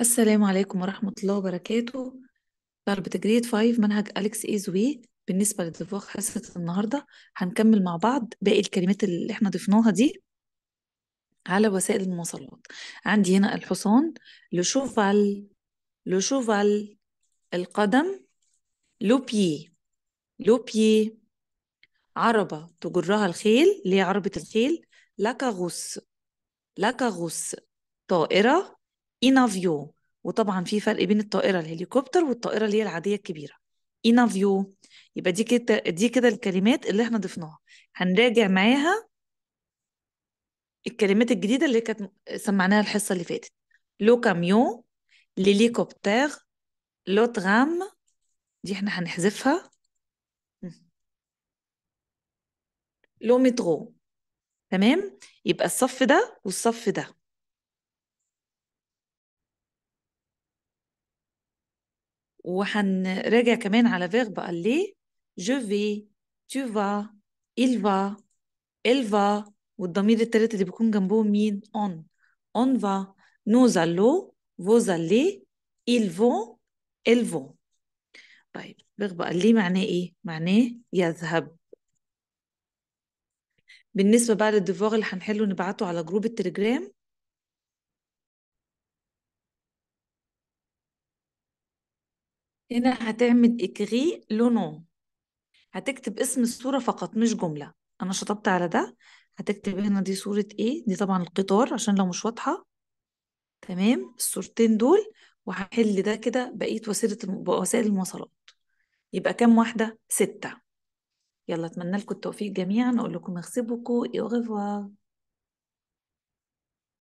السلام عليكم ورحمة الله وبركاته طلبة جريد 5 منهج أليكس إيزوي إيه بالنسبة لدفاق حصة النهاردة هنكمل مع بعض باقي الكلمات اللي احنا ضفناها دي على وسائل المواصلات عندي هنا الحصان لشوفال لشوفال القدم لوبي لوبي عربة تجرها الخيل اللي هي عربة الخيل لاكاغوس لاكاغوس طائرة إنافيو وطبعا في فرق بين الطائرة الهليكوبتر والطائرة اللي هي العادية الكبيرة إنافيو يبقى دي كده دي كده الكلمات اللي احنا ضفناها هنراجع معاها الكلمات الجديدة اللي كانت سمعناها الحصة اللي فاتت لو كاميون ليليكوبتر لو ترام دي احنا هنحذفها لو مترو تمام يبقى الصف ده والصف ده وحنراجع كمان على فيرب aller je vais tu vas il va il va والضمير التالت اللي بيكون جنبهم مين on on va nous allons vous allez ils vont ils vont طيب فيرب aller معناه ايه معناه يذهب بالنسبة بقى للديفوار اللي هنحله نبعته على جروب التليجرام هنا هتعمل اكري لونو هتكتب اسم الصورة فقط مش جملة أنا شطبت على ده هتكتب هنا دي صورة ايه دي طبعا القطار عشان لو مش واضحة تمام الصورتين دول وهحل ده كده بقية وسيلة وسائل المواصلات يبقى كام واحدة؟ ستة يلا أتمنى لكم التوفيق جميعا أقول لكم أغسبكم إيه